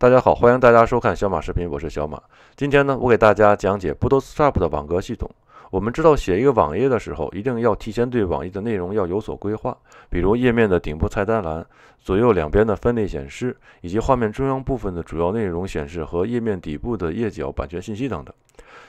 大家好，欢迎大家收看小马视频，我是小马。今天呢，我给大家讲解 Bootstrap 的网格系统。我们知道，写一个网页的时候，一定要提前对网页的内容要有所规划，比如页面的顶部菜单栏、左右两边的分类显示，以及画面中央部分的主要内容显示和页面底部的页脚版权信息等等。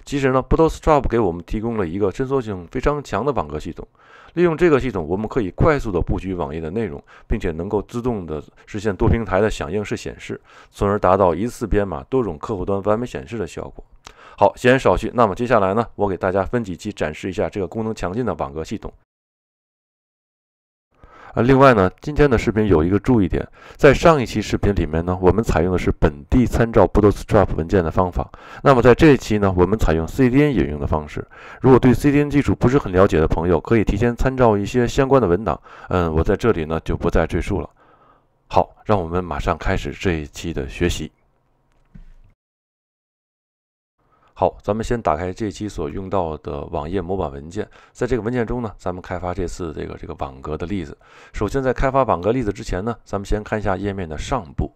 其实呢，Bootstrap 给我们提供了一个伸缩性非常强的网格系统。利用这个系统，我们可以快速的布局网页的内容，并且能够自动的实现多平台的响应式显示，从而达到一次编码多种客户端完美显示的效果。好，闲言少叙，那么接下来呢，我给大家分几期展示一下这个功能强劲的网格系统。啊，另外呢，今天的视频有一个注意点，在上一期视频里面呢，我们采用的是本地参照 Bootstrap 文件的方法。那么在这一期呢，我们采用 CDN 引用的方式。如果对 CDN 技术不是很了解的朋友，可以提前参照一些相关的文档。嗯，我在这里呢就不再赘述了。好，让我们马上开始这一期的学习。好，咱们先打开这期所用到的网页模板文件。在这个文件中呢，咱们开发这次这个这个网格的例子。首先，在开发网格例子之前呢，咱们先看一下页面的上部。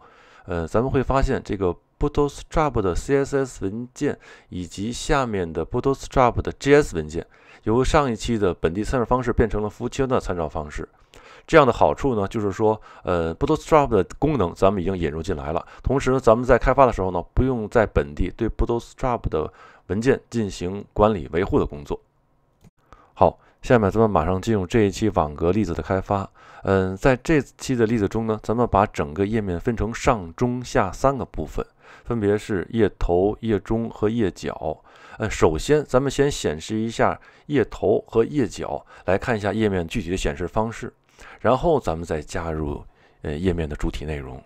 呃，咱们会发现这个 Bootstrap 的 CSS 文件以及下面的 Bootstrap 的 JS 文件，由上一期的本地参照方式变成了服务器端参照方式。这样的好处呢，就是说，呃，Bootstrap 的功能咱们已经引入进来了。同时，呢，咱们在开发的时候呢，不用在本地对 Bootstrap 的文件进行管理维护的工作。好，下面咱们马上进入这一期网格例子的开发。嗯，在这期的例子中呢，咱们把整个页面分成上、中、下三个部分，分别是页头、页中和页脚。呃，首先，咱们先显示一下页头和页脚，来看一下页面具体的显示方式。然后咱们再加入呃页面的主体内容。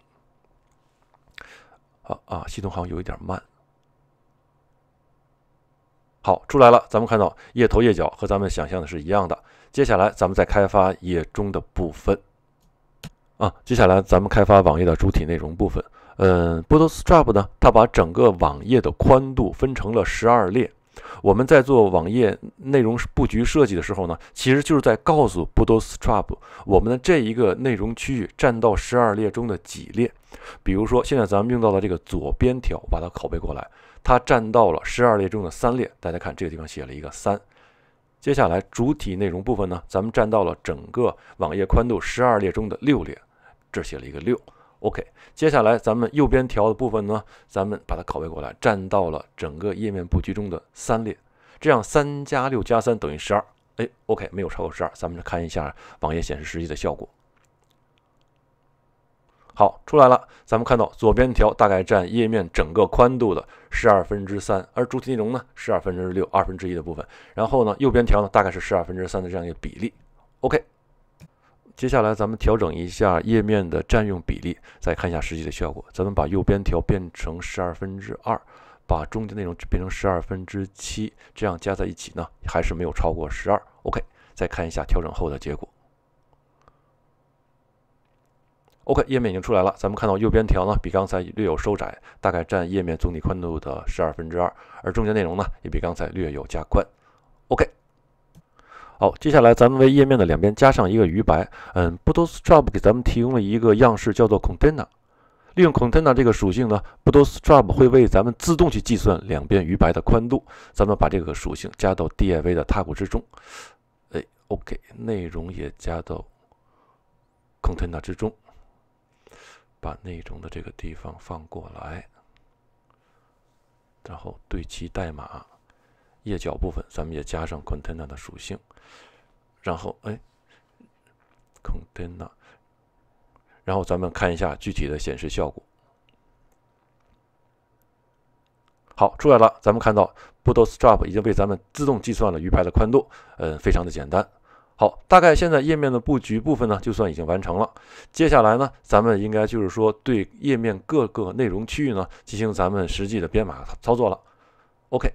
好啊，系统好像有一点慢。好出来了，咱们看到页头、页脚和咱们想象的是一样的。接下来咱们再开发页中的部分。啊，接下来咱们开发网页的主体内容部分。嗯，Bootstrap 呢，它把整个网页的宽度分成了十二列。我们在做网页内容布局设计的时候呢，其实就是在告诉 Bootstrap 我们的这一个内容区域占到十二列中的几列。比如说，现在咱们用到的这个左边条，把它拷贝过来，它占到了十二列中的三列。大家看这个地方写了一个三。接下来主体内容部分呢，咱们占到了整个网页宽度十二列中的六列，这写了一个六。OK，接下来咱们右边条的部分呢，咱们把它拷贝过来，占到了整个页面布局中的三列，这样三加六加三等于十二，哎，OK，没有超过十二，咱们看一下网页显示实际的效果。好，出来了，咱们看到左边条大概占页面整个宽度的十二分之三，而主体内容呢，十二分之六，二分之一的部分，然后呢，右边条呢，大概是十二分之三的这样一个比例，OK。接下来咱们调整一下页面的占用比例，再看一下实际的效果。咱们把右边条变成十二分之二，把中间内容变成十二分之七，这样加在一起呢，还是没有超过十二。OK，再看一下调整后的结果。OK，页面已经出来了。咱们看到右边条呢，比刚才略有收窄，大概占页面总体宽度的十二分之二；而中间内容呢，也比刚才略有加宽。OK。好，接下来咱们为页面的两边加上一个余白。嗯，Bootstrap 给咱们提供了一个样式，叫做 Container。利用 Container 这个属性呢，Bootstrap 会为咱们自动去计算两边余白的宽度。咱们把这个属性加到 DIV 的 tag 之中。哎，OK，内容也加到 Container 之中，把内容的这个地方放过来，然后对齐代码。页脚部分，咱们也加上 container 的属性，然后哎，container，然后咱们看一下具体的显示效果。好，出来了，咱们看到 bootstrap 已经为咱们自动计算了鱼排的宽度，嗯，非常的简单。好，大概现在页面的布局部分呢，就算已经完成了。接下来呢，咱们应该就是说对页面各个内容区域呢，进行咱们实际的编码操作了。OK。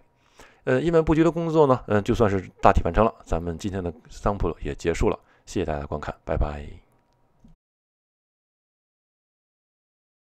呃，一文布局的工作呢，嗯，就算是大体完成了。咱们今天的桑普也结束了，谢谢大家观看，拜拜。